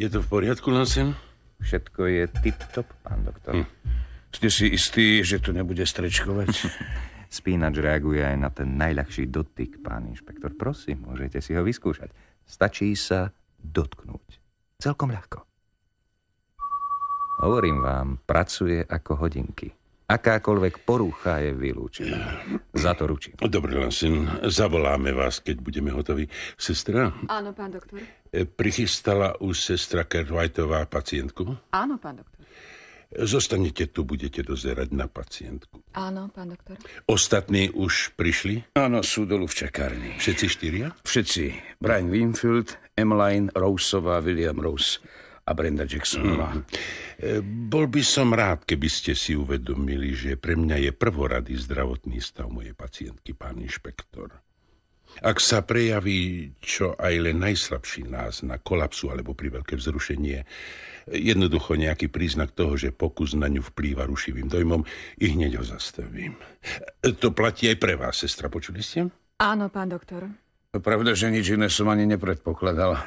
Je to v poriadku, Lansen? Všetko je tip-top, pán doktor. Hm. Ste si istí, že tu nebude strečkovať? Spínač reaguje aj na ten najľahší dotyk, pán inšpektor. Prosím, môžete si ho vyskúšať. Stačí sa dotknúť. Celkom ľahko. Hovorím vám, pracuje ako hodinky. Akákoľvek porucha je vylúčená. Za to ručím. Dobre, Lansin, zavoláme vás, keď budeme hotoví. Sestra? Áno, pán doktor. E, prichystala už sestra Kervajtová pacientku? Áno, pán doktor. Zostanete tu, budete dozerať na pacientku. Áno, pán doktor. Ostatní už prišli? Áno, sú dolu v čakárni. Všetci štyria? Všetci. Brian Winfield, Emmeline, Rouseová, William Rose a Brenda Jacksonová. Mm. E, bol by som rád, keby ste si uvedomili, že pre mňa je prvorady zdravotný stav mojej pacientky, pán inšpektor. Ak sa prejaví čo aj len najslabší náznak kolapsu alebo pri veľké vzrušenie, jednoducho nejaký príznak toho, že pokus na ňu vplýva rušivým dojmom, i hneď ho zastavím. E, to platí aj pre vás, sestra, počuli ste? Áno, pán doktor. Pravda, že nič iné som ani nepredpokladala.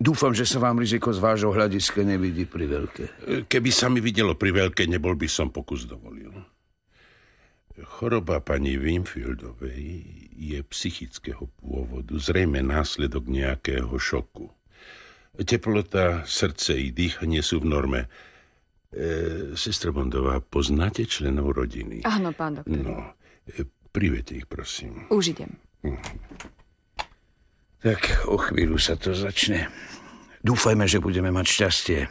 Dúfam, že sa vám riziko z vášho hľadiska nevidí pri veľké. Keby sa mi videlo pri veľké, nebol by som pokus dovolil. Choroba pani Winfieldovej je psychického pôvodu, zrejme následok nejakého šoku. Teplota, srdce i dýchanie sú v norme. E, sestra Bondová, poznáte členov rodiny? Áno, pán doktor. No, e, privete ich, prosím. Už idem. Mm. Tak o chvíľu sa to začne. Dúfajme, že budeme mať šťastie. E,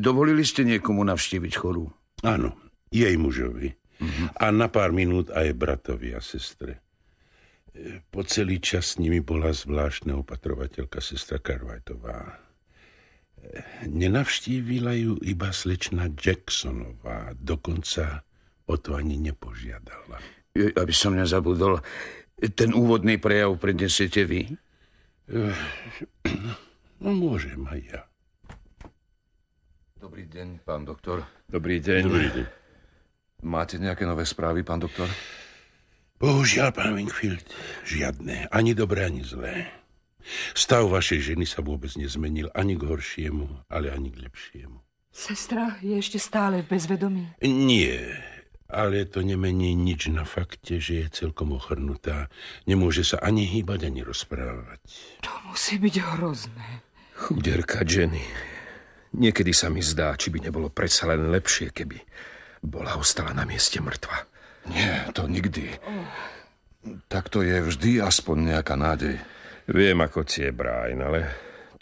dovolili ste niekomu navštíviť chorú? Áno, jej mužovi. Mm-hmm. A na pár minút aj bratovi a sestre. E, po celý čas s nimi bola zvláštna opatrovateľka sestra Karvajtová. E, nenavštívila ju iba slečna Jacksonová, dokonca o to ani nepožiadala. Aby som nezabudol, ten úvodný prejav prednesiete vy? No môžem aj ja. Dobrý deň, pán doktor. Dobrý deň. Dobrý deň. Máte nejaké nové správy, pán doktor? Bohužiaľ, pán Wingfield, žiadne. Ani dobré, ani zlé. Stav vašej ženy sa vôbec nezmenil ani k horšiemu, ale ani k lepšiemu. Sestra je ešte stále v bezvedomí? Nie, ale to nemení nič na fakte, že je celkom ochrnutá. Nemôže sa ani hýbať, ani rozprávať. To musí byť hrozné. Chuderka Jenny. Niekedy sa mi zdá, či by nebolo predsa len lepšie, keby bola ostala na mieste mŕtva. Nie, to nikdy. Tak to je vždy aspoň nejaká nádej. Viem, ako tie Brian, ale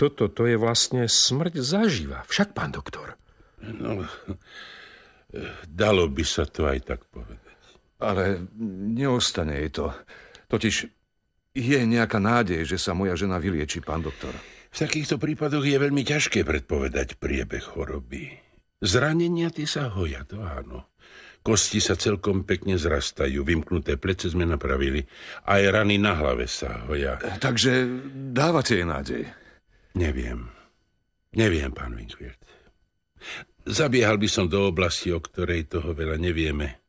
toto to je vlastne smrť zaživa. Však, pán doktor? No, Dalo by sa to aj tak povedať. Ale neostane jej to. Totiž je nejaká nádej, že sa moja žena vylieči, pán doktor. V takýchto prípadoch je veľmi ťažké predpovedať priebeh choroby. Zranenia tie sa hoja, to áno. Kosti sa celkom pekne zrastajú, vymknuté plece sme napravili, aj rany na hlave sa hoja. Eh, takže dávate jej nádej? Neviem. Neviem, pán Winkfield. Zabiehal by som do oblasti, o ktorej toho veľa nevieme.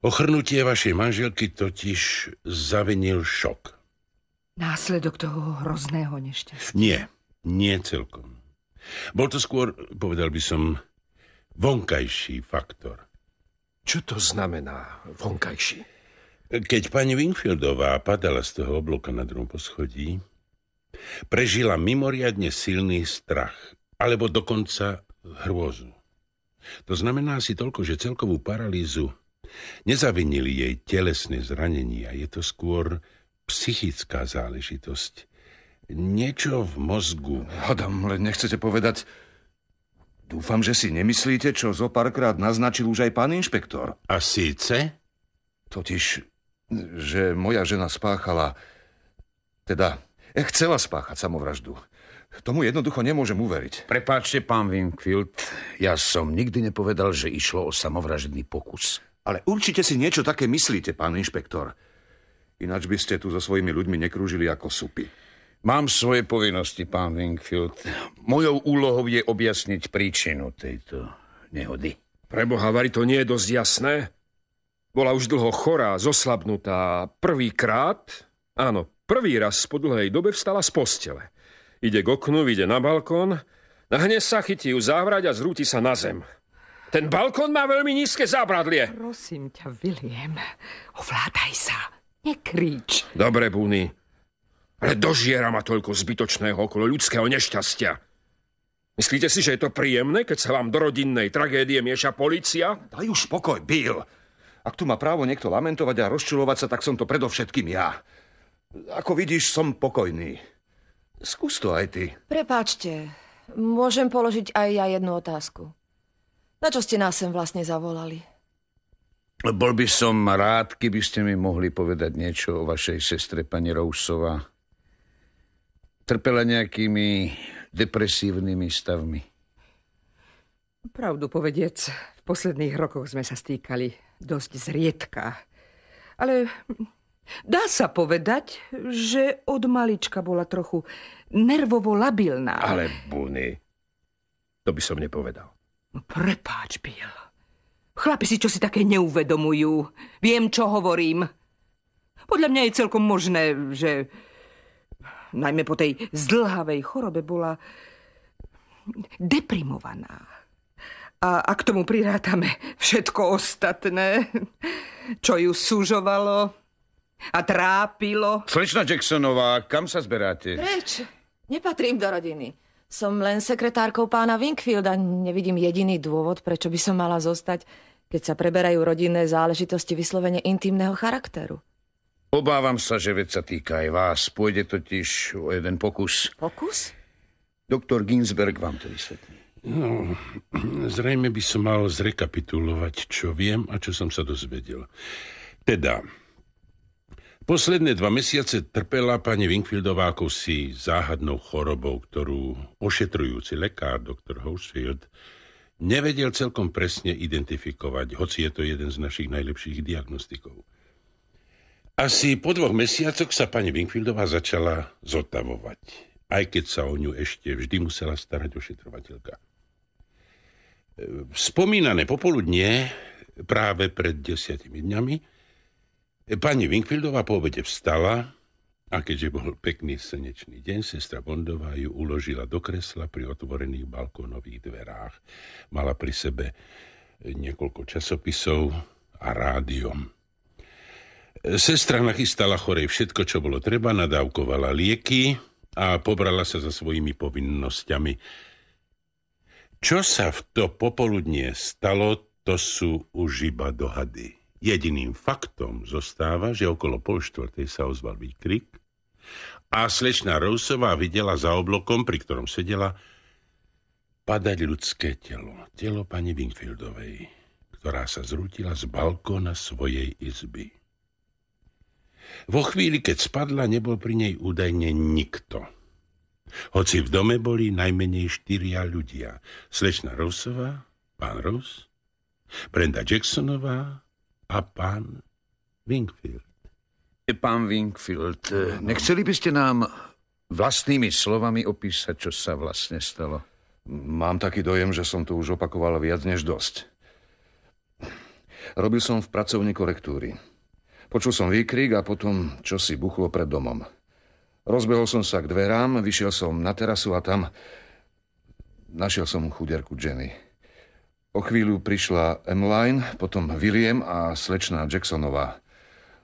Ochrnutie vašej manželky totiž zavinil šok. Následok toho hrozného nešťastia. Nie, nie celkom. Bol to skôr, povedal by som, vonkajší faktor. Čo to znamená vonkajší? Keď pani Wingfieldová padala z toho obloka na druhom poschodí, prežila mimoriadne silný strach, alebo dokonca hrôzu. To znamená si toľko, že celkovú paralýzu nezavinili jej telesné zranenia, je to skôr psychická záležitosť. Niečo v mozgu. Adam, len nechcete povedať, Dúfam, že si nemyslíte, čo zo párkrát naznačil už aj pán inšpektor. A síce? Totiž, že moja žena spáchala, teda eh, chcela spáchať samovraždu. Tomu jednoducho nemôžem uveriť. Prepáčte, pán Winfield, ja som nikdy nepovedal, že išlo o samovražedný pokus. Ale určite si niečo také myslíte, pán inšpektor. Ináč by ste tu so svojimi ľuďmi nekrúžili ako supy. Mám svoje povinnosti, pán Winkfield. Mojou úlohou je objasniť príčinu tejto nehody. Preboha, Vary, to nie je dosť jasné. Bola už dlho chorá, zoslabnutá. Prvýkrát, áno, prvý raz po dlhej dobe vstala z postele. Ide k oknu, ide na balkón, nahne sa, chytí ju závrať a zrúti sa na zem. Ten balkón má veľmi nízke zábradlie. Prosím ťa, William, ovládaj sa. Nekríč. Dobre, Buny. Ale dožiera ma toľko zbytočného okolo ľudského nešťastia. Myslíte si, že je to príjemné, keď sa vám do rodinnej tragédie mieša policia? Daj už pokoj, Bill. Ak tu má právo niekto lamentovať a rozčulovať sa, tak som to predovšetkým ja. Ako vidíš, som pokojný. Skús to aj ty. Prepáčte, môžem položiť aj ja jednu otázku. Na čo ste nás sem vlastne zavolali? Bol by som rád, keby ste mi mohli povedať niečo o vašej sestre pani Rousova. Trpela nejakými depresívnymi stavmi. Pravdu povediac, v posledných rokoch sme sa stýkali dosť zriedka. Ale Dá sa povedať, že od malička bola trochu nervovo labilná. Ale Buny, to by som nepovedal. Prepáč, Biel. Chlapi si čo si také neuvedomujú. Viem, čo hovorím. Podľa mňa je celkom možné, že najmä po tej zdlhavej chorobe bola deprimovaná. A, ak k tomu prirátame všetko ostatné, čo ju súžovalo, a trápilo. Slečna Jacksonová, kam sa zberáte? Preč? Nepatrím do rodiny. Som len sekretárkou pána Winkfielda. Nevidím jediný dôvod, prečo by som mala zostať, keď sa preberajú rodinné záležitosti vyslovene intimného charakteru. Obávam sa, že vec sa týka aj vás. Pôjde totiž o jeden pokus. Pokus? Doktor Ginsberg vám to vysvetlí. No, zrejme by som mal zrekapitulovať, čo viem a čo som sa dozvedel. Teda, Posledné dva mesiace trpela pani Winkfieldová si záhadnou chorobou, ktorú ošetrujúci lekár dr. Hosefield nevedel celkom presne identifikovať, hoci je to jeden z našich najlepších diagnostikov. Asi po dvoch mesiacoch sa pani Winkfieldová začala zotavovať, aj keď sa o ňu ešte vždy musela starať ošetrovateľka. Vspomínané popoludne, práve pred desiatimi dňami, Pani Winkfieldová po obede vstala a keďže bol pekný slnečný deň, sestra Bondová ju uložila do kresla pri otvorených balkónových dverách. Mala pri sebe niekoľko časopisov a rádiom. Sestra nachystala chorej všetko, čo bolo treba, nadávkovala lieky a pobrala sa za svojimi povinnosťami. Čo sa v to popoludnie stalo, to sú už iba dohady. Jediným faktom zostáva, že okolo pol štvrtej sa ozval výkrik a slečna Rousová videla za oblokom, pri ktorom sedela, padať ľudské telo. Telo pani Wingfieldovej, ktorá sa zrútila z balkóna svojej izby. Vo chvíli, keď spadla, nebol pri nej údajne nikto. Hoci v dome boli najmenej štyria ľudia. Slečna Rousová, pán Rous, Brenda Jacksonová, a pán Wingfield. E, pán Wingfield, e, nechceli by ste nám vlastnými slovami opísať, čo sa vlastne stalo? Mám taký dojem, že som to už opakoval viac než dosť. Robil som v pracovni korektúry. Počul som výkrik a potom čosi buchlo pred domom. Rozbehol som sa k dverám, vyšiel som na terasu a tam našiel som chuderku Jenny. O chvíľu prišla Emline, potom William a slečná Jacksonová.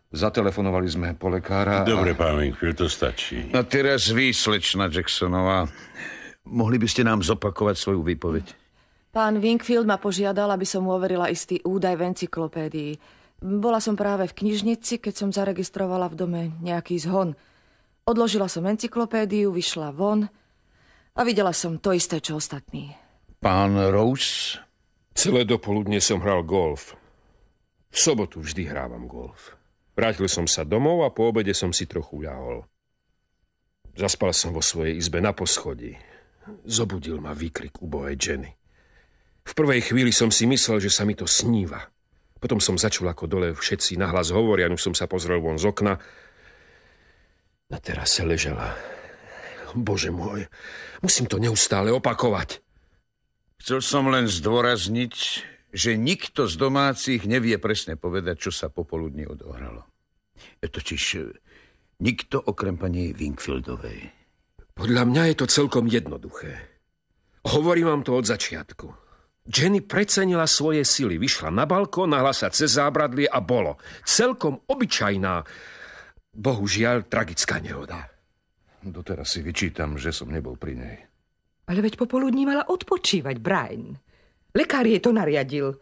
Zatelefonovali sme po lekára Dobre, a... pán Winkfield, to stačí. A teraz vy, slečná Jacksonová. Mohli by ste nám zopakovať svoju výpoveď? Pán Winkfield ma požiadal, aby som overila istý údaj v encyklopédii. Bola som práve v knižnici, keď som zaregistrovala v dome nejaký zhon. Odložila som encyklopédiu, vyšla von a videla som to isté, čo ostatní. Pán Rose Celé dopoludne som hral golf. V sobotu vždy hrávam golf. Vrátil som sa domov a po obede som si trochu ľahol. Zaspal som vo svojej izbe na poschodí. Zobudil ma výkrik ubohej ženy. V prvej chvíli som si myslel, že sa mi to sníva. Potom som začul, ako dole všetci nahlas hovoria, no už som sa pozrel von z okna. Na terase ležela. Bože môj, musím to neustále opakovať. Chcel som len zdôrazniť, že nikto z domácich nevie presne povedať, čo sa popoludne odohralo. E, totiž e, nikto okrem pani Winkfieldovej. Podľa mňa je to celkom jednoduché. Hovorím vám to od začiatku. Jenny precenila svoje sily, vyšla na balkón, sa cez zábradlie a bolo. Celkom obyčajná, bohužiaľ tragická nehoda. Doteraz si vyčítam, že som nebol pri nej. Ale veď popoludní mala odpočívať, Brian. Lekár jej to nariadil.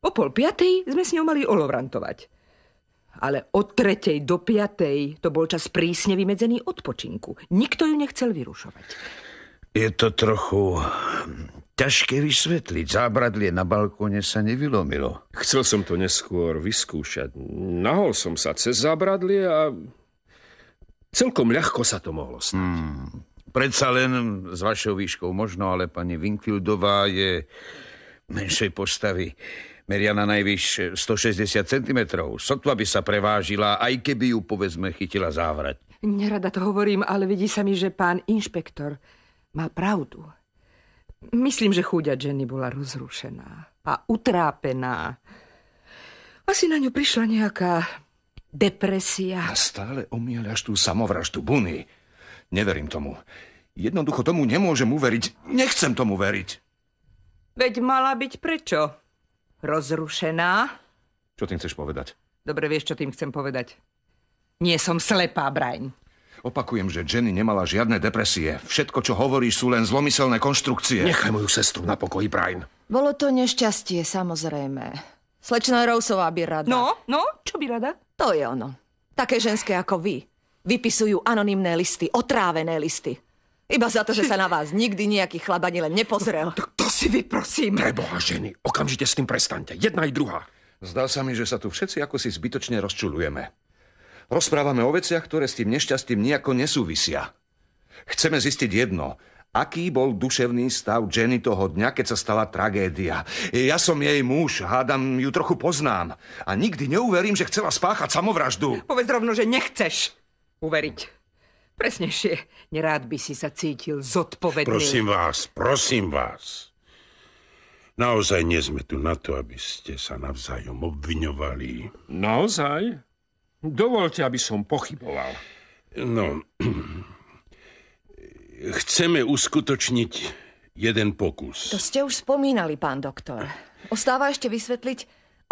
O pol piatej sme s ňou mali olovrantovať. Ale od tretej do piatej to bol čas prísne vymedzený odpočinku. Nikto ju nechcel vyrušovať. Je to trochu hm, ťažké vysvetliť. Zábradlie na balkóne sa nevylomilo. Chcel som to neskôr vyskúšať. Nahol som sa cez zábradlie a celkom ľahko sa to mohlo stať. Hmm. Predsa len s vašou výškou možno, ale pani Winkfieldová je menšej postavy. Meria na najvyš 160 cm. Sotva by sa prevážila, aj keby ju, povedzme, chytila závrať. Nerada to hovorím, ale vidí sa mi, že pán inšpektor má pravdu. Myslím, že chúďa Jenny bola rozrušená a utrápená. Asi na ňu prišla nejaká depresia. A stále omieľaš tú samovraždu Buny. Neverím tomu. Jednoducho tomu nemôžem uveriť. Nechcem tomu veriť. Veď mala byť prečo? Rozrušená? Čo tým chceš povedať? Dobre vieš, čo tým chcem povedať. Nie som slepá, Brian. Opakujem, že Jenny nemala žiadne depresie. Všetko, čo hovoríš, sú len zlomyselné konštrukcie. Nechaj moju sestru na pokoji, Brian. Bolo to nešťastie, samozrejme. Slečna Rousová by rada. No, no, čo by rada? To je ono. Také ženské ako vy. Vypisujú anonymné listy, otrávené listy. Iba za to, že sa na vás nikdy nejaký chlap ani len nepozrel. Tak to si vyprosím. Preboha, ženy, okamžite s tým prestaňte. Jedna i druhá. Zdá sa mi, že sa tu všetci ako si zbytočne rozčulujeme. Rozprávame o veciach, ktoré s tým nešťastím nejako nesúvisia. Chceme zistiť jedno. Aký bol duševný stav Jenny toho dňa, keď sa stala tragédia? Ja som jej muž, hádam, ju trochu poznám. A nikdy neuverím, že chcela spáchať samovraždu. Povedz rovno, že nechceš uveriť. Presnejšie, nerád by si sa cítil zodpovedný. Prosím vás, prosím vás. Naozaj nie sme tu na to, aby ste sa navzájom obviňovali. Naozaj? Dovolte, aby som pochyboval. No, chceme uskutočniť jeden pokus. To ste už spomínali, pán doktor. Ostáva ešte vysvetliť,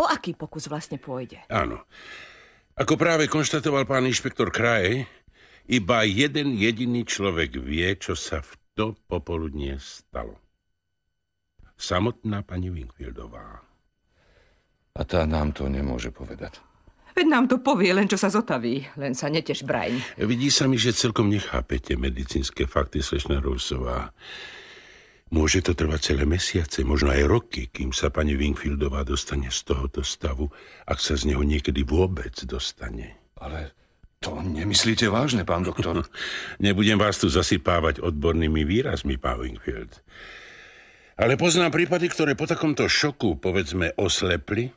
o aký pokus vlastne pôjde. Áno. Ako práve konštatoval pán inšpektor Kraj, iba jeden jediný človek vie, čo sa v to popoludne stalo. Samotná pani Winkfieldová. A tá nám to nemôže povedať. Veď nám to povie, len čo sa zotaví. Len sa netež brajň. Vidí sa mi, že celkom nechápete medicínske fakty, slešná Rusová. Môže to trvať celé mesiace, možno aj roky, kým sa pani Wingfieldová dostane z tohoto stavu, ak sa z neho niekedy vôbec dostane. Ale to nemyslíte vážne, pán doktor? Nebudem vás tu zasypávať odbornými výrazmi, pán Wingfield. Ale poznám prípady, ktoré po takomto šoku, povedzme, oslepli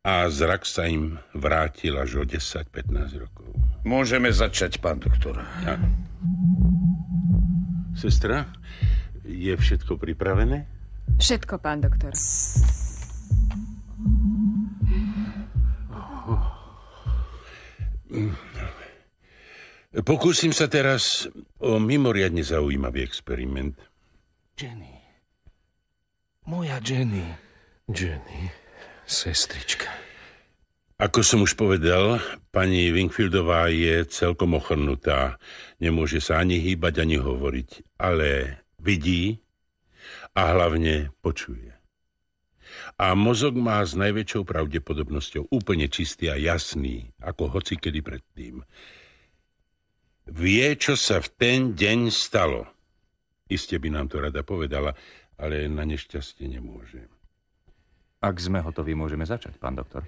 a zrak sa im vrátil až o 10-15 rokov. Môžeme začať, pán doktor. Ja. Sestra, je všetko pripravené? Všetko, pán doktor. Pokúsim sa teraz o mimoriadne zaujímavý experiment. Jenny. Moja Jenny. Jenny, sestrička. Ako som už povedal, pani Wingfieldová je celkom ochrnutá. Nemôže sa ani hýbať, ani hovoriť. Ale vidí a hlavne počuje. A mozog má s najväčšou pravdepodobnosťou úplne čistý a jasný, ako hoci kedy predtým. Vie, čo sa v ten deň stalo. Iste by nám to rada povedala, ale na nešťastie nemôže. Ak sme hotoví, môžeme začať, pán doktor.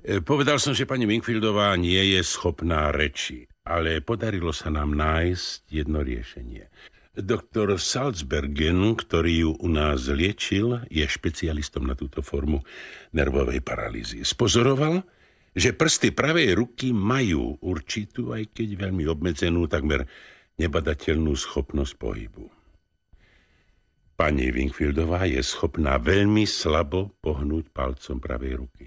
E, povedal som, že pani Winkfieldová nie je schopná reči, ale podarilo sa nám nájsť jedno riešenie. Doktor Salzbergen, ktorý ju u nás liečil, je špecialistom na túto formu nervovej paralýzy. Spozoroval, že prsty pravej ruky majú určitú, aj keď veľmi obmedzenú, takmer nebadateľnú schopnosť pohybu. Pani Wingfieldová je schopná veľmi slabo pohnúť palcom pravej ruky.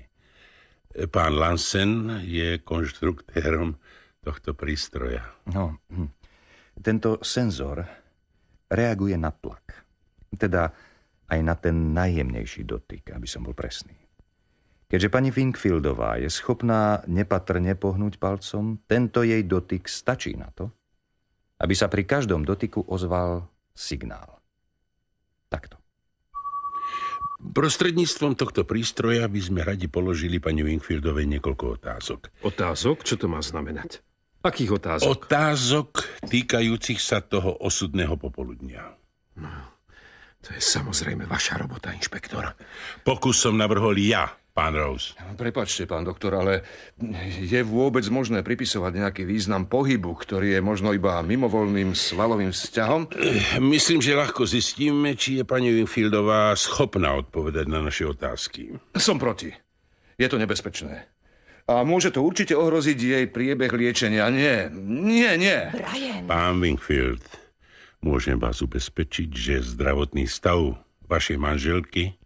Pán Lansen je konštruktérom tohto prístroja. No, hm. tento senzor reaguje na tlak. Teda aj na ten najjemnejší dotyk, aby som bol presný. Keďže pani Finkfieldová je schopná nepatrne pohnúť palcom, tento jej dotyk stačí na to, aby sa pri každom dotyku ozval signál. Takto. Prostredníctvom tohto prístroja by sme radi položili pani Wingfieldovej niekoľko otázok. Otázok? Čo to má znamenať? Akých otázok? Otázok týkajúcich sa toho osudného popoludnia. No, to je samozrejme vaša robota, inšpektor. Pokus som navrhol ja, pán Rose. Prepačte, pán doktor, ale je vôbec možné pripisovať nejaký význam pohybu, ktorý je možno iba mimovoľným svalovým vzťahom? Myslím, že ľahko zistíme, či je pani Winfieldová schopná odpovedať na naše otázky. Som proti. Je to nebezpečné a môže to určite ohroziť jej priebeh liečenia. Nie, nie, nie. Brian. Pán Wingfield, môžem vás ubezpečiť, že zdravotný stav vašej manželky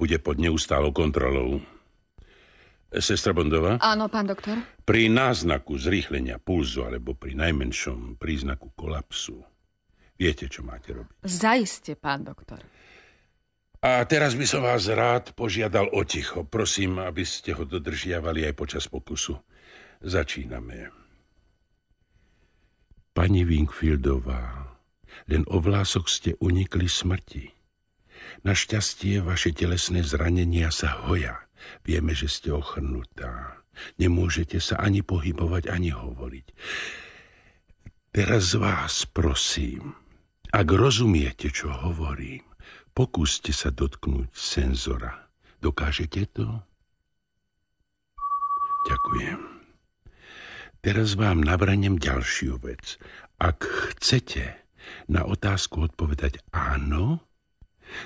bude pod neustálou kontrolou. Sestra Bondová? Áno, pán doktor. Pri náznaku zrýchlenia pulzu alebo pri najmenšom príznaku kolapsu viete, čo máte robiť. Zajiste, pán doktor. A teraz by som vás rád požiadal o ticho. Prosím, aby ste ho dodržiavali aj počas pokusu. Začíname. Pani Wingfieldová, len o vlások ste unikli smrti. Našťastie vaše telesné zranenia sa hoja. Vieme, že ste ochrnutá. Nemôžete sa ani pohybovať, ani hovoriť. Teraz vás prosím, ak rozumiete, čo hovorím, Pokúste sa dotknúť senzora. Dokážete to? Ďakujem. Teraz vám navrhnem ďalšiu vec. Ak chcete na otázku odpovedať áno,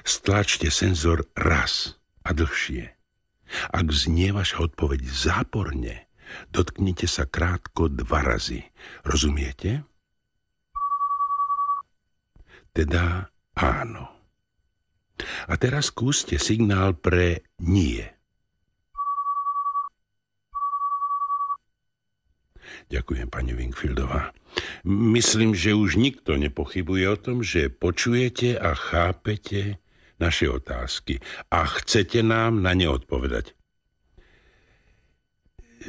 stlačte senzor raz a dlhšie. Ak znie vaša odpoveď záporne, dotknite sa krátko dva razy. Rozumiete? Teda áno. A teraz skúste signál pre nie. Ďakujem, pani Wingfieldová. Myslím, že už nikto nepochybuje o tom, že počujete a chápete naše otázky a chcete nám na ne odpovedať.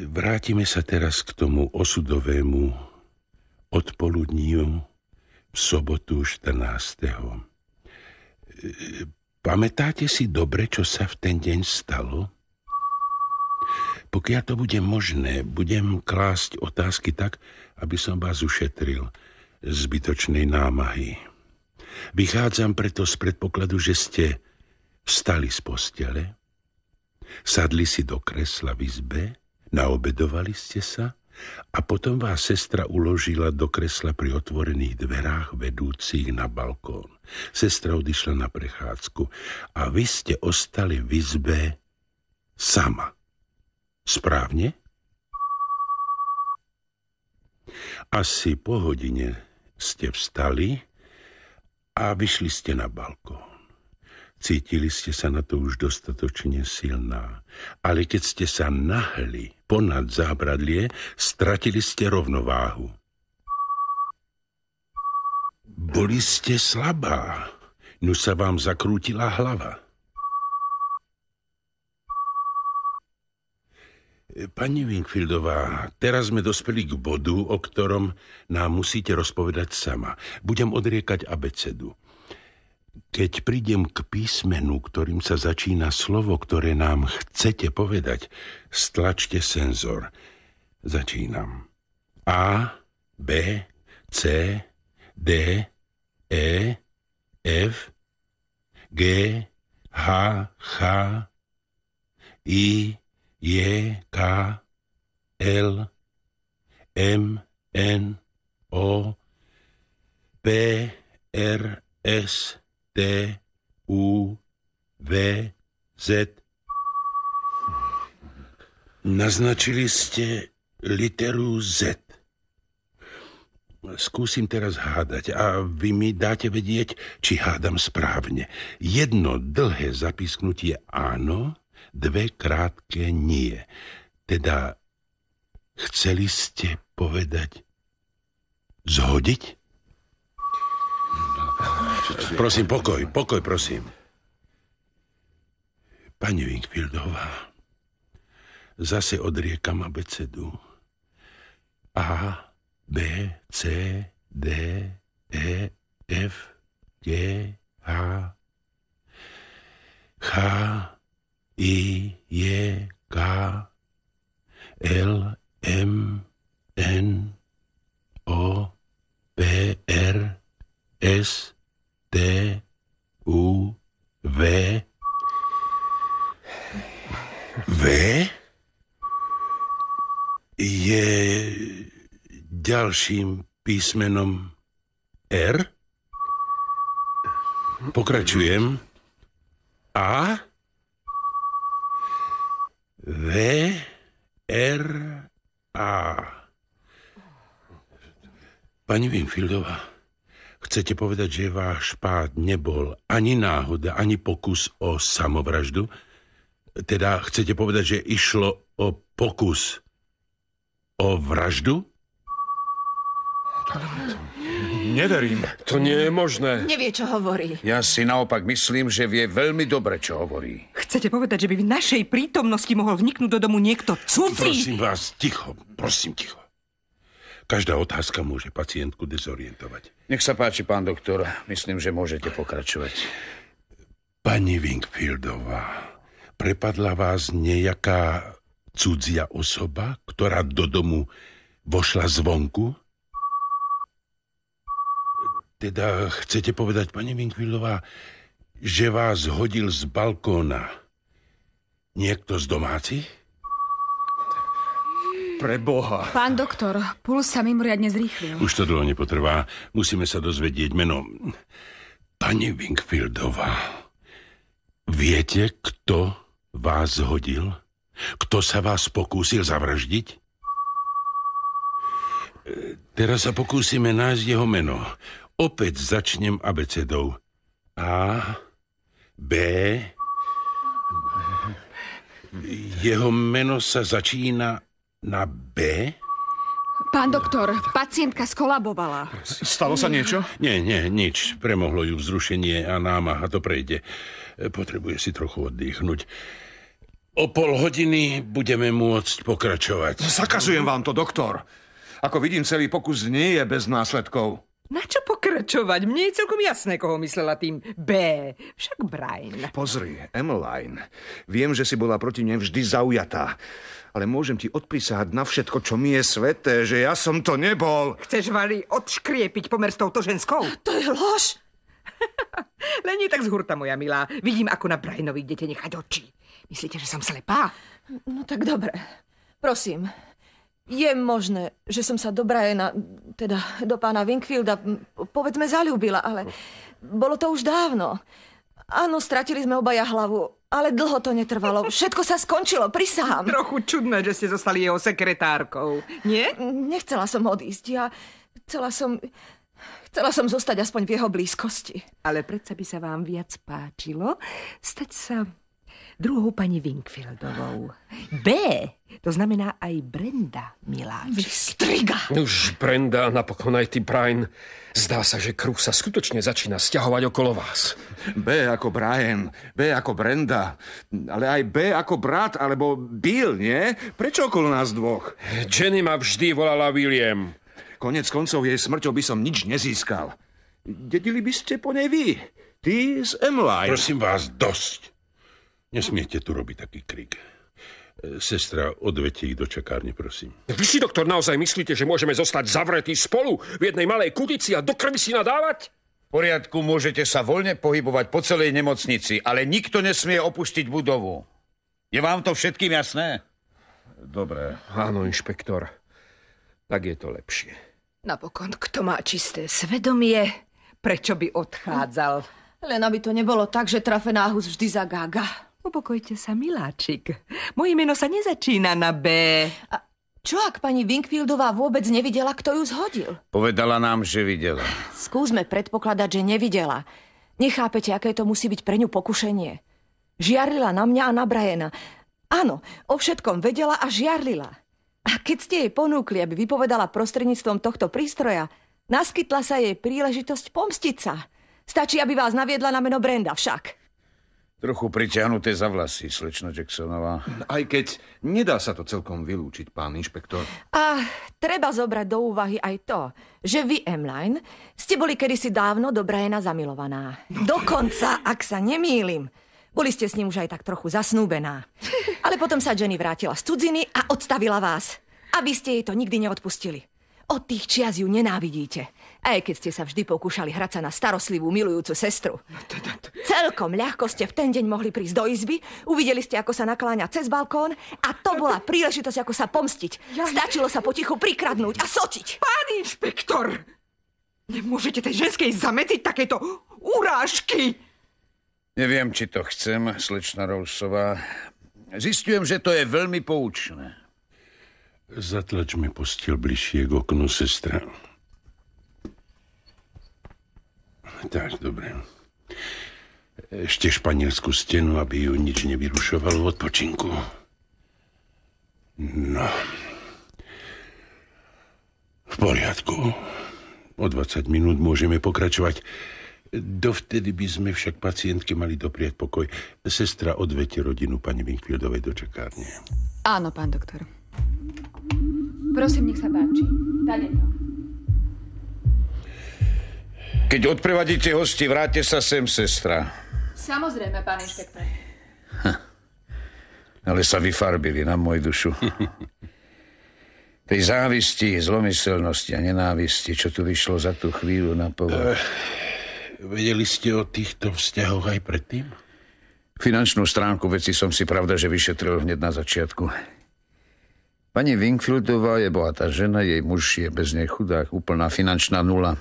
Vrátime sa teraz k tomu osudovému odpoludniu v sobotu 14. Pamätáte si dobre, čo sa v ten deň stalo? Pokiaľ to bude možné, budem klásť otázky tak, aby som vás ušetril zbytočnej námahy. Vychádzam preto z predpokladu, že ste vstali z postele, sadli si do kresla v izbe, naobedovali ste sa a potom vás sestra uložila do kresla pri otvorených dverách vedúcich na balkón. Sestra odišla na prechádzku a vy ste ostali v izbe sama. Správne? Asi po hodine ste vstali a vyšli ste na balkón. Cítili ste sa na to už dostatočne silná, ale keď ste sa nahli ponad zábradlie, stratili ste rovnováhu. Boli ste slabá, no sa vám zakrútila hlava. Pani Winkfieldová, teraz sme dospeli k bodu, o ktorom nám musíte rozpovedať sama. Budem odriekať abecedu. Keď prídem k písmenu, ktorým sa začína slovo, ktoré nám chcete povedať, stlačte senzor. Začínam. A, B, C, D, E, F, G, H, H, I, J, K, L, M, N, O, P, R, S, T, U, V, Z. Naznačili ste literu Z. Skúsim teraz hádať a vy mi dáte vedieť, či hádam správne. Jedno dlhé zapisknutie áno, dve krátke nie. Teda chceli ste povedať zhodiť? Prosím, pokoj, pokoj, prosím. Pani Winkfieldová, zase odriekam abecedu. A, B, C, D, E, F, G, H, H, I, J, K, L, M, N, O, P, R, S, T, U, V, V je ďalším písmenom R. Pokračujem. A V R A Pani Winfieldová, Chcete povedať, že váš pád nebol ani náhoda, ani pokus o samovraždu? Teda chcete povedať, že išlo o pokus o vraždu? Neverím. To nie je možné. Nevie, čo hovorí. Ja si naopak myslím, že vie veľmi dobre, čo hovorí. Chcete povedať, že by v našej prítomnosti mohol vniknúť do domu niekto cudzí? Prosím vás, ticho. Prosím, ticho. Každá otázka môže pacientku dezorientovať. Nech sa páči, pán doktor. Myslím, že môžete pokračovať. Pani Wingfieldová, prepadla vás nejaká cudzia osoba, ktorá do domu vošla zvonku? Teda chcete povedať, pani Wingfieldová, že vás hodil z balkóna niekto z domácich? pre Boha. Pán doktor, puls sa mimoriadne zrýchlil. Už to dlho nepotrvá. Musíme sa dozvedieť meno. Pani Wingfieldová, viete, kto vás zhodil? Kto sa vás pokúsil zavraždiť? E, teraz sa pokúsime nájsť jeho meno. Opäť začnem abecedou. A, B, jeho meno sa začína na B? Pán doktor, pacientka skolabovala. Stalo sa niečo? Nie, nie, nič. Premohlo ju vzrušenie a námaha, to prejde. E, potrebuje si trochu oddychnúť. O pol hodiny budeme môcť pokračovať. Zakazujem vám to, doktor. Ako vidím, celý pokus nie je bez následkov. Na čo pokračovať? Mne je celkom jasné, koho myslela tým B. Však Brian. Pozri, Emmeline, viem, že si bola proti mne vždy zaujatá, ale môžem ti odprisahať na všetko, čo mi je sveté, že ja som to nebol. Chceš, Vali, odškriepiť pomer s touto ženskou? To je lož. Len nie tak zhurta, moja milá. Vidím, ako na Brianovi idete nechať oči. Myslíte, že som slepá? No tak dobre. Prosím, je možné, že som sa do Briana, teda do pána Winkfielda, povedzme, zalúbila, ale bolo to už dávno. Áno, stratili sme obaja hlavu, ale dlho to netrvalo. Všetko sa skončilo, prisahám. Trochu čudné, že ste zostali jeho sekretárkou, nie? Nechcela som odísť, ja chcela som... Chcela som zostať aspoň v jeho blízkosti. Ale predsa by sa vám viac páčilo stať sa druhou pani Winkfieldovou. B, to znamená aj Brenda Miláčik. Vystriga! Už Brenda, napokon aj ty, Brian. Zdá sa, že kruh sa skutočne začína stiahovať okolo vás. B ako Brian, B ako Brenda, ale aj B ako brat, alebo Bill, nie? Prečo okolo nás dvoch? Jenny ma vždy volala William. Konec koncov jej smrťou by som nič nezískal. Dedili by ste po nej vy. Ty z Emline. Prosím vás, dosť. Nesmiete tu robiť taký krik. Sestra, odvete ich do čakárne, prosím. Vy si, doktor, naozaj myslíte, že môžeme zostať zavretí spolu v jednej malej kudici a do krvi si nadávať? V poriadku, môžete sa voľne pohybovať po celej nemocnici, ale nikto nesmie opustiť budovu. Je vám to všetkým jasné? Dobre. Áno, inšpektor. Tak je to lepšie. Napokon, kto má čisté svedomie, prečo by odchádzal? Len aby to nebolo tak, že trafená hus vždy zagága. Upokojte sa, miláčik. Moje meno sa nezačína na B. A čo ak pani Winkfieldová vôbec nevidela, kto ju zhodil? Povedala nám, že videla. Skúsme predpokladať, že nevidela. Nechápete, aké to musí byť pre ňu pokušenie. Žiarlila na mňa a na Briana. Áno, o všetkom vedela a žiarlila. A keď ste jej ponúkli, aby vypovedala prostredníctvom tohto prístroja, naskytla sa jej príležitosť pomstiť sa. Stačí, aby vás naviedla na meno Brenda však. Trochu priťahnuté za vlasy, slečna Jacksonová. Aj keď nedá sa to celkom vylúčiť, pán inšpektor. A treba zobrať do úvahy aj to, že vy, Emline, ste boli kedysi dávno do Briana zamilovaná. Dokonca, ak sa nemýlim, boli ste s ním už aj tak trochu zasnúbená. Ale potom sa Jenny vrátila z cudziny a odstavila vás, aby ste jej to nikdy neodpustili. Od tých čias ju nenávidíte. Aj keď ste sa vždy pokúšali hrať sa na starostlivú, milujúcu sestru. Celkom ľahko ste v ten deň mohli prísť do izby, uvideli ste, ako sa nakláňa cez balkón a to bola príležitosť, ako sa pomstiť. Stačilo sa potichu prikradnúť a sotiť. Pán inšpektor! Nemôžete tej ženskej zamedziť takéto urážky! Neviem, či to chcem, slečna Rousová. Zistujem, že to je veľmi poučné. Zatlač mi pustil bližšie k oknu, sestra. Tak, dobre. Ešte španielskú stenu, aby ju nič nevyrušovalo v odpočinku. No. V poriadku. O 20 minút môžeme pokračovať. Dovtedy by sme však pacientke mali dopriať pokoj. Sestra odvete rodinu pani Winkfieldovej do čakárne. Áno, pán doktor. Prosím, nech sa páči. Dane to. Keď odprevadíte hosti, vráte sa sem, sestra. Samozrejme, pán inšpektor. Ale sa vyfarbili na môj dušu. Tej závisti, zlomyselnosti a nenávisti, čo tu vyšlo za tú chvíľu na povrch. Eh, uh, vedeli ste o týchto vzťahoch aj predtým? Finančnú stránku veci som si pravda, že vyšetril hneď na začiatku. Pani Wingfieldová je bohatá žena, jej muž je bez nej chudák, úplná finančná nula.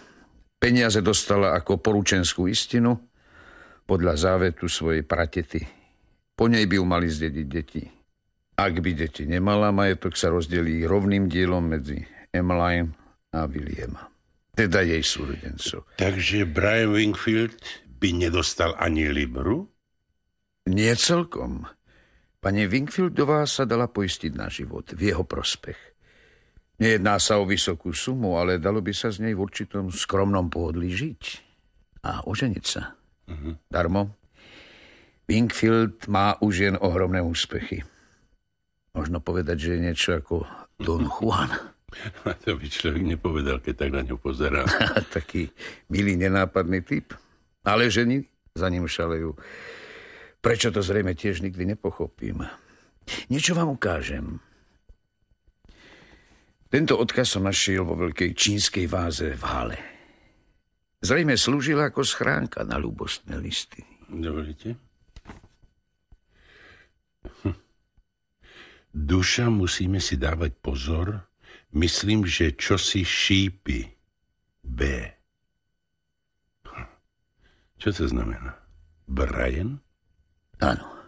Peniaze dostala ako poručenskú istinu podľa závetu svojej pratety. Po nej by ju mali zdediť deti. Ak by deti nemala, majetok sa rozdelí rovným dielom medzi Emmeline a Williama. Teda jej súrodencov. Takže Brian Wingfield by nedostal ani libru? Nie celkom. Pani Wingfieldová sa dala poistiť na život v jeho prospech. Nejedná sa o vysokú sumu, ale dalo by sa z nej v určitom skromnom pohodlí žiť a oženiť sa. Uh-huh. Darmo. Wingfield má už jen ohromné úspechy. Možno povedať, že je niečo ako Don Juan. to by človek nepovedal, keď tak na ňu pozerá. Taký milý, nenápadný typ. Ale ženy za ním šalejú. Prečo to zrejme tiež nikdy nepochopím. Niečo vám ukážem. Tento odkaz som našiel vo veľkej čínskej váze v hale. Zrejme slúžila ako schránka na ľubostné listy. Dovolíte? Hm. Duša musíme si dávať pozor. Myslím, že čo si šípi. B. Hm. Čo to znamená? Brian? Áno.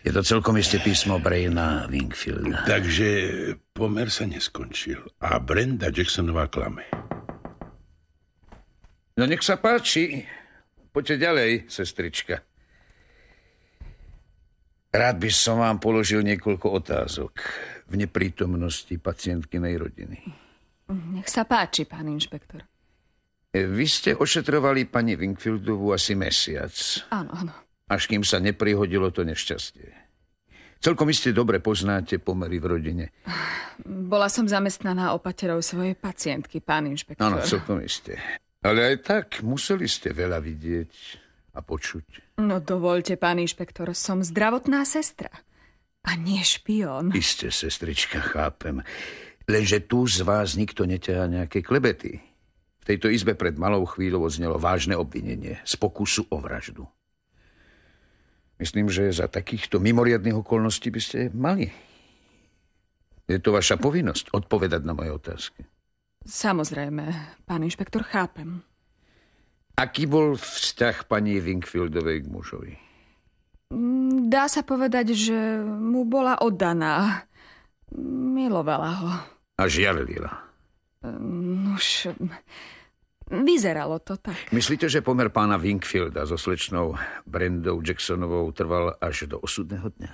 Je to celkom isté písmo Braina Wingfielda. Takže pomer sa neskončil a Brenda Jacksonová klame. No nech sa páči. Poďte ďalej, sestrička. Rád by som vám položil niekoľko otázok v neprítomnosti pacientkynej rodiny. Nech sa páči, pán inšpektor. Vy ste ošetrovali pani Wingfieldovú asi mesiac. Áno, áno až kým sa neprihodilo to nešťastie. Celkom iste dobre poznáte pomery v rodine. Bola som zamestnaná opaterou svojej pacientky, pán inšpektor. Áno, celkom iste. Ale aj tak museli ste veľa vidieť a počuť. No dovolte, pán inšpektor, som zdravotná sestra. A nie špión. Isté, sestrička, chápem. Lenže tu z vás nikto neťahá nejaké klebety. V tejto izbe pred malou chvíľou odznelo vážne obvinenie z pokusu o vraždu. Myslím, že za takýchto mimoriadných okolností by ste mali. Je to vaša povinnosť odpovedať na moje otázky. Samozrejme, pán inšpektor, chápem. Aký bol vzťah pani Winkfieldovej k mužovi? Dá sa povedať, že mu bola oddaná. Milovala ho. A žiarlila. Nož... Ehm, už. Vyzeralo to tak. Myslíte, že pomer pána Winkfielda so slečnou Brendou Jacksonovou trval až do osudného dňa?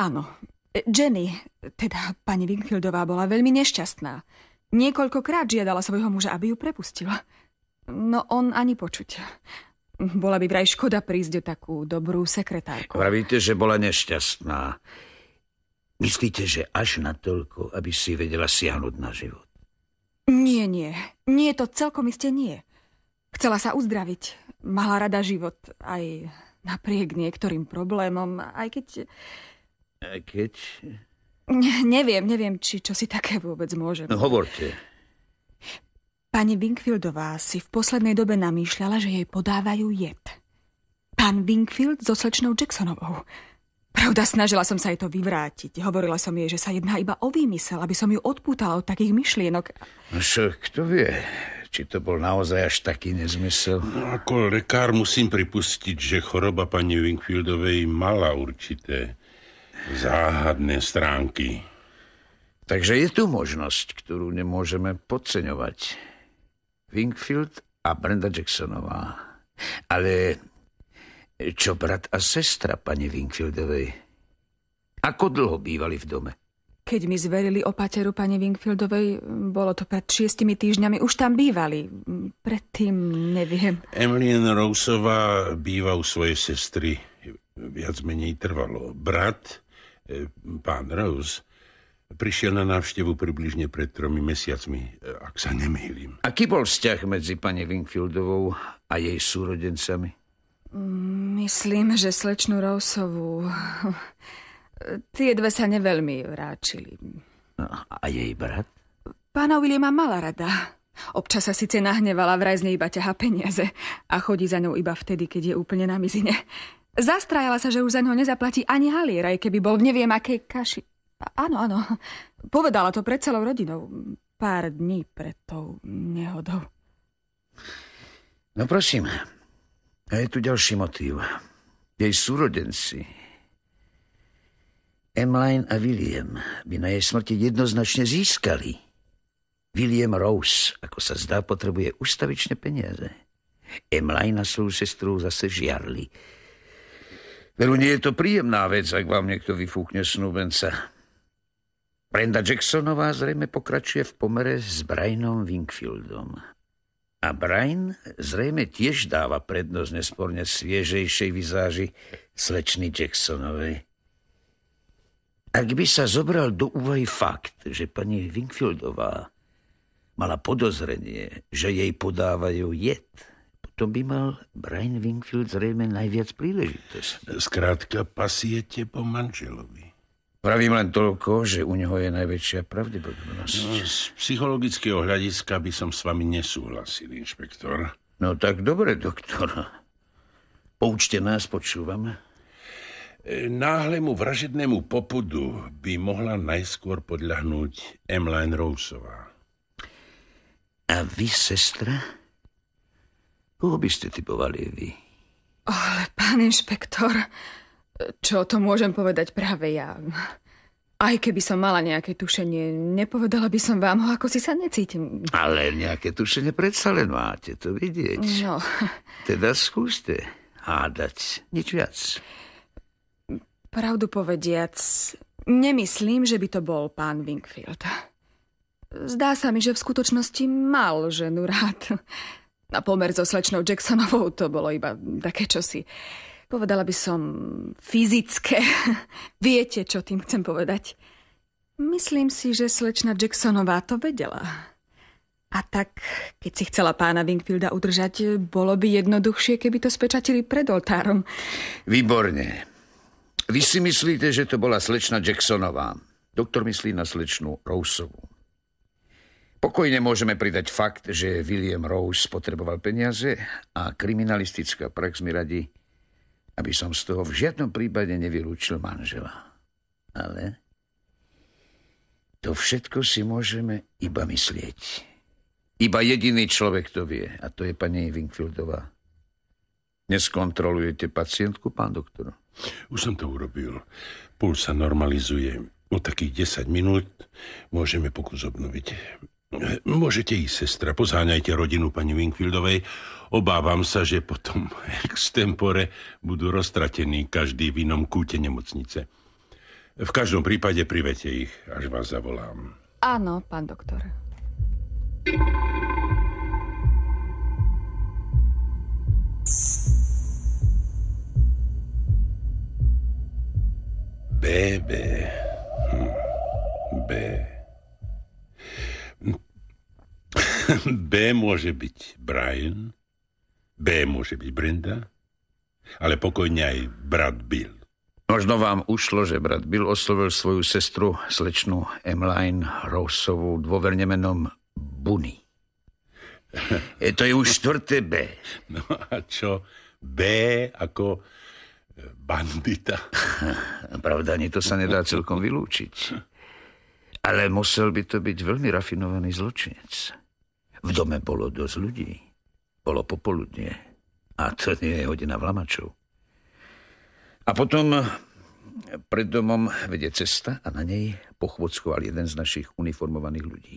Áno. Jenny, teda pani Winkfieldová, bola veľmi nešťastná. Niekoľkokrát žiadala svojho muža, aby ju prepustila. No on ani počuť. Bola by vraj škoda prísť o takú dobrú sekretárku. Pravíte, že bola nešťastná. Myslíte, že až natoľko, aby si vedela siahnuť na život? nie. Nie, to celkom iste nie. Chcela sa uzdraviť. Mala rada život. Aj napriek niektorým problémom. Aj keď... Aj keď... Ne, neviem, neviem, či čo si také vôbec môžem. No, hovorte. Pani Winkfieldová si v poslednej dobe namýšľala, že jej podávajú jed. Pán Winkfield so slečnou Jacksonovou. Pravda, snažila som sa jej to vyvrátiť. Hovorila som jej, že sa jedná iba o výmysel, aby som ju odpútala od takých myšlienok. Čo, kto vie, či to bol naozaj až taký nezmysel? No, ako lekár musím pripustiť, že choroba pani Wingfieldovej mala určité záhadné stránky. Takže je tu možnosť, ktorú nemôžeme podceňovať. Wingfield a Brenda Jacksonová. Ale čo brat a sestra, pani Wingfieldovej? Ako dlho bývali v dome? Keď mi zverili o pateru pani Wingfieldovej, bolo to pred šiestimi týždňami, už tam bývali. Predtým neviem. Emlien Rousová býva u svojej sestry. Viac menej trvalo. Brat, e, pán Rose, prišiel na návštevu približne pred tromi mesiacmi, e, ak sa nemýlim. Aký bol vzťah medzi pani Wingfieldovou a jej súrodencami? Myslím, že slečnú Rousovú. Tie dve sa neveľmi vráčili. No, a jej brat? Pána Williama mala rada. Občas sa síce nahnevala, vraj z nej iba ťaha peniaze a chodí za ňou iba vtedy, keď je úplne na mizine. Zastrajala sa, že už za ňou nezaplatí ani halier, aj keby bol v neviem akej kaši. A- áno, áno. Povedala to pred celou rodinou. Pár dní pred tou nehodou. No prosím, a je tu ďalší motív. Jej súrodenci, Emline a William, by na jej smrti jednoznačne získali. William Rose, ako sa zdá, potrebuje ustavične peniaze. Emline a svoju sestru zase žiarli. Veru nie je to príjemná vec, ak vám niekto vyfúkne snúbenca. Brenda Jacksonová zrejme pokračuje v pomere s Brianom Wingfieldom. A Brian zrejme tiež dáva prednosť nesporne sviežejšej vizáži slečny Jacksonovej. Ak by sa zobral do úvahy fakt, že pani Wingfieldová mala podozrenie, že jej podávajú jed, potom by mal Brian Wingfield zrejme najviac príležitosti. Zkrátka pasiete po manželovi. Pravím len toľko, že u neho je najväčšia pravdepodobnosť. No, z psychologického hľadiska by som s vami nesúhlasil, inšpektor. No tak dobre, doktor. Poučte nás, počúvame. E, náhlemu vražednému popudu by mohla najskôr podľahnúť Emline Rousová. A vy, sestra? Koho by ste typovali vy? Ale, pán inšpektor, čo to môžem povedať práve ja? Aj keby som mala nejaké tušenie, nepovedala by som vám ho, ako si sa necítim. Ale nejaké tušenie predsa len máte, to vidieť. No. Teda skúste hádať, nič viac. Pravdu povediac, nemyslím, že by to bol pán Wingfield. Zdá sa mi, že v skutočnosti mal ženu rád. Na pomer so slečnou Jacksonovou to bolo iba také čosi povedala by som, fyzické. Viete, čo tým chcem povedať. Myslím si, že slečna Jacksonová to vedela. A tak, keď si chcela pána Wingfielda udržať, bolo by jednoduchšie, keby to spečatili pred oltárom. Výborne. Vy si myslíte, že to bola slečna Jacksonová. Doktor myslí na slečnu Rousovú. Pokojne môžeme pridať fakt, že William Rose potreboval peniaze a kriminalistická prax mi radí, aby som z toho v žiadnom prípade nevylúčil manžela. Ale to všetko si môžeme iba myslieť. Iba jediný človek to vie, a to je pani Winkfieldová. Neskontrolujete pacientku, pán doktor? Už som to urobil. Puls sa normalizuje. O takých 10 minút môžeme pokus obnoviť. Môžete ísť, sestra, pozáňajte rodinu pani Winkfieldovej Obávam sa, že potom extempore budú roztratení každý v inom kúte nemocnice. V každom prípade privete ich, až vás zavolám. Áno, pán doktor. BB. B. B. Hm. Hm. B môže byť Brian, B môže byť Brenda, ale pokojne aj brat Bill. Možno vám ušlo, že brat Bill oslovil svoju sestru, slečnú Emline Rosovú, dôverne menom Bunny. E, to je už štvrté B. No a čo B ako e, bandita? Pravda, ani to sa nedá celkom vylúčiť. Ale musel by to byť veľmi rafinovaný zločinec. V dome bolo dosť ľudí. Bolo popoludne. A to nie je hodina vlamačov. A potom pred domom vede cesta a na nej pochvodskoval jeden z našich uniformovaných ľudí.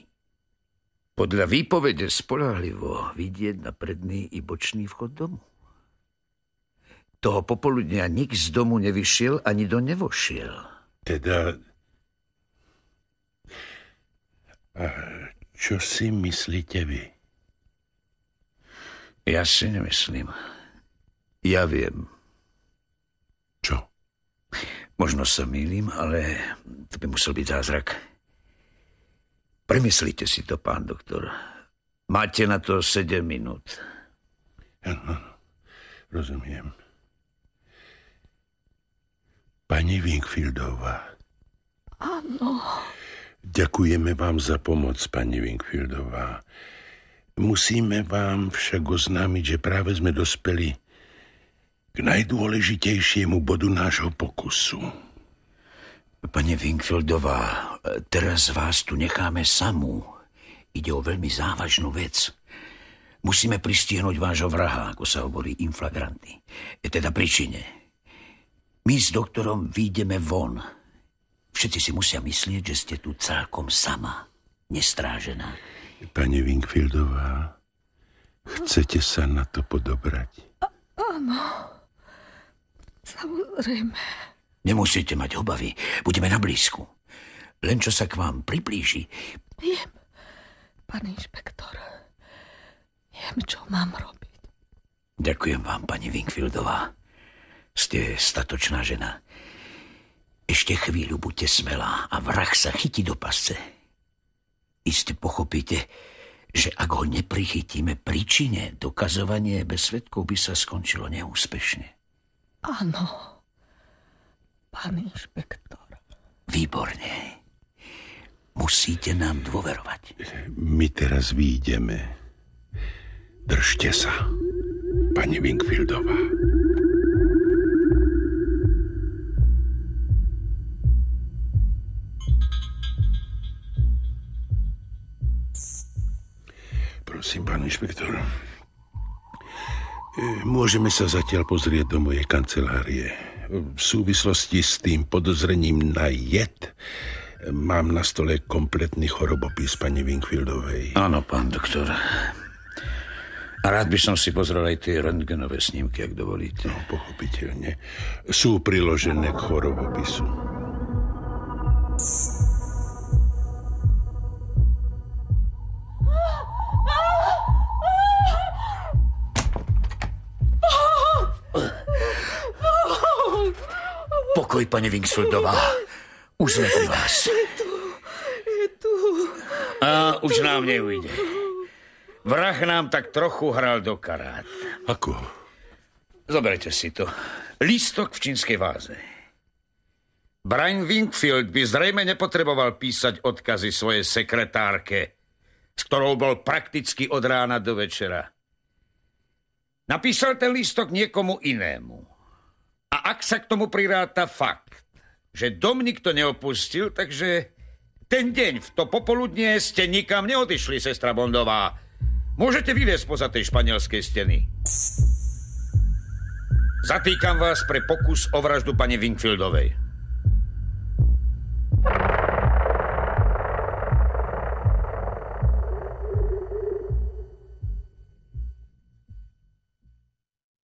Podľa výpovede spolahlivo vidieť na predný i bočný vchod domu. Toho popoludnia nik z domu nevyšiel ani do nevošiel. Teda... A čo si myslíte vy? Ja si nemyslím. Ja viem. Čo? Možno sa mýlim, ale to by musel byť zázrak. Premyslite si to, pán doktor. Máte na to 7 minút. Áno, rozumiem. Pani Winkfieldová. Áno. Ďakujeme vám za pomoc, pani Winkfieldová. Musíme vám však oznámiť, že práve sme dospeli k najdôležitejšiemu bodu nášho pokusu. Pane Winkfeldová, teraz vás tu necháme samú. Ide o veľmi závažnú vec. Musíme pristihnúť vášho vraha, ako sa hovorí inflagranty. Je teda príčine. My s doktorom výjdeme von. Všetci si musia myslieť, že ste tu celkom sama, nestrážená. Pane Wingfieldová, chcete sa na to podobrať? áno, samozrejme. Nemusíte mať obavy, budeme na blízku. Len čo sa k vám priblíži... Viem, pán inšpektor. Viem, čo mám robiť. Ďakujem vám, pani Wingfieldová. Ste statočná žena. Ešte chvíľu buďte smelá a vrah sa chytí do pasce. Iste pochopíte, že ak ho neprichytíme príčine, dokazovanie bez svetkov by sa skončilo neúspešne. Áno, pán inšpektor. Výborne. Musíte nám dôverovať. My teraz výjdeme. Držte sa, pani Winkfieldová. Prosím, pán inšpektor. E, môžeme sa zatiaľ pozrieť do mojej kancelárie. V súvislosti s tým podozrením na jed mám na stole kompletný chorobopis pani Winkfieldovej. Áno, pán doktor. A rád by som si pozrel aj tie röntgenové snímky, ak dovolíte. No, pochopiteľne. Sú priložené k chorobopisu. pokoj, pani Vingsuldová. Už sme pri vás. A už nám neujde. Vrah nám tak trochu hral do karát. Ako? Zoberte si to. Lístok v čínskej váze. Brian Wingfield by zrejme nepotreboval písať odkazy svojej sekretárke, s ktorou bol prakticky od rána do večera. Napísal ten lístok niekomu inému. A ak sa k tomu priráta fakt, že dom nikto neopustil, takže ten deň v to popoludne ste nikam neodišli, sestra Bondová. Môžete vyviesť poza tej španielskej steny. Zatýkam vás pre pokus o vraždu pani Winkfieldovej.